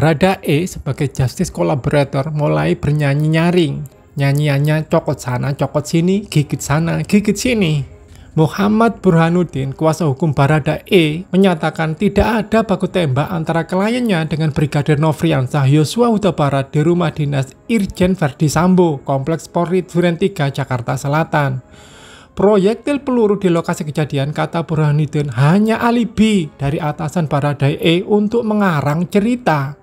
E sebagai justice collaborator mulai bernyanyi nyaring. Nyanyiannya cokot sana, cokot sini, gigit sana, gigit sini. Muhammad Burhanuddin, kuasa hukum Barada E menyatakan tidak ada baku tembak antara kliennya dengan Brigadir Novriansah Yosua Huta Barat di rumah dinas Irjen Verdi Sambo, Kompleks Polri Duren 3, Jakarta Selatan. Proyektil peluru di lokasi kejadian kata Burhanuddin hanya alibi dari atasan Barada E untuk mengarang cerita.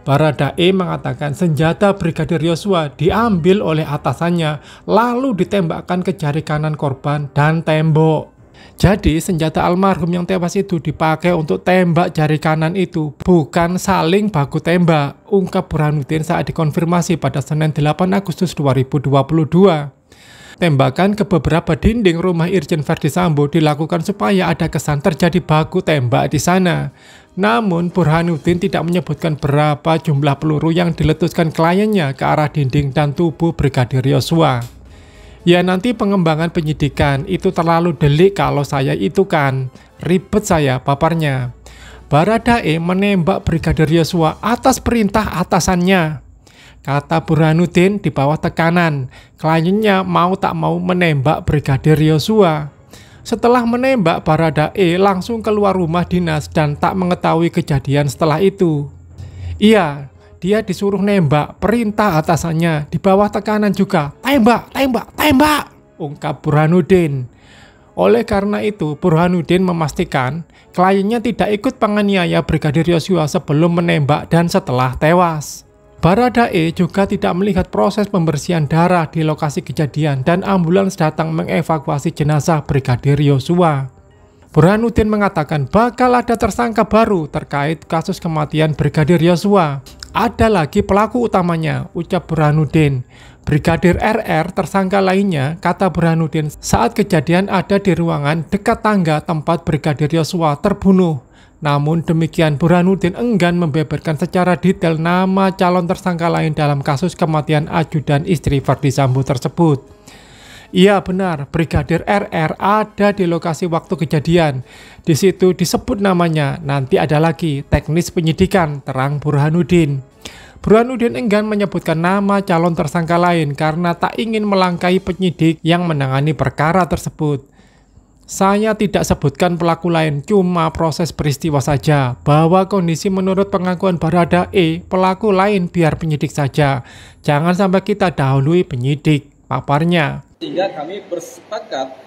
Para da'i mengatakan senjata Brigadir Yosua diambil oleh atasannya lalu ditembakkan ke jari kanan korban dan tembok. Jadi senjata almarhum yang tewas itu dipakai untuk tembak jari kanan itu, bukan saling baku tembak, ungkap Burhanuddin saat dikonfirmasi pada Senin 8 Agustus 2022. Tembakan ke beberapa dinding rumah Irjen Verdi Sambo dilakukan supaya ada kesan terjadi baku tembak di sana. Namun, Burhanuddin tidak menyebutkan berapa jumlah peluru yang diletuskan kliennya ke arah dinding dan tubuh Brigadir Yosua. Ya nanti pengembangan penyidikan itu terlalu delik kalau saya itu kan, ribet saya paparnya. Baradae menembak Brigadir Yosua atas perintah atasannya. Kata Burhanuddin di bawah tekanan, kliennya mau tak mau menembak Brigadir Yosua. Setelah menembak para dae langsung keluar rumah dinas dan tak mengetahui kejadian setelah itu. Iya, dia disuruh nembak, perintah atasannya, di bawah tekanan juga, tembak, tembak, tembak, ungkap Burhanuddin. Oleh karena itu, Burhanuddin memastikan kliennya tidak ikut penganiaya Brigadir Yosua sebelum menembak dan setelah tewas. Baradae juga tidak melihat proses pembersihan darah di lokasi kejadian dan ambulans datang mengevakuasi jenazah Brigadir Yosua. Burhanuddin mengatakan bakal ada tersangka baru terkait kasus kematian Brigadir Yosua. Ada lagi pelaku utamanya, ucap Burhanuddin. Brigadir RR tersangka lainnya, kata Burhanuddin, saat kejadian ada di ruangan dekat tangga tempat Brigadir Yosua terbunuh. Namun demikian, Burhanuddin enggan membeberkan secara detail nama calon tersangka lain dalam kasus kematian ajudan istri Ferdi Sambo tersebut. Iya benar, Brigadir RR ada di lokasi waktu kejadian. Di situ disebut namanya, nanti ada lagi teknis penyidikan, terang Burhanuddin. Burhanuddin enggan menyebutkan nama calon tersangka lain karena tak ingin melangkahi penyidik yang menangani perkara tersebut. Saya tidak sebutkan pelaku lain, cuma proses peristiwa saja. Bahwa kondisi menurut pengakuan Barada E, pelaku lain biar penyidik saja. Jangan sampai kita dahului penyidik, paparnya. Sehingga kami bersepakat,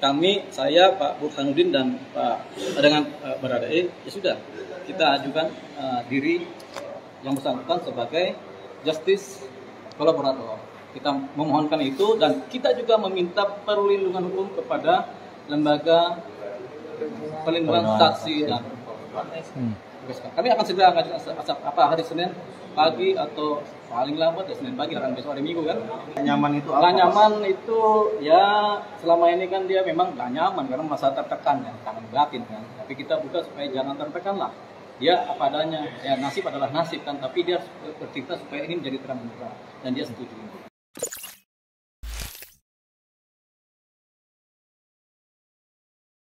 kami, saya, Pak Burhanuddin dan Pak dengan uh, Barada E, ya sudah, kita ajukan uh, diri yang bersangkutan sebagai justice kolaborator. Kita memohonkan itu dan kita juga meminta perlindungan hukum kepada Lembaga Perlindungan Saksi dan hmm. Kami akan segera ngajak apa hari Senin pagi atau paling lambat ya Senin pagi akan besok hari Minggu kan. Kenyaman nyaman itu apa? nyaman itu ya selama ini kan dia memang gak nyaman karena masa tertekan ya, tangan batin kan. Tapi kita buka supaya jangan tertekan lah. Dia apa adanya, ya nasib adalah nasib kan, tapi dia bercerita supaya ini menjadi terang benderang dan dia setuju.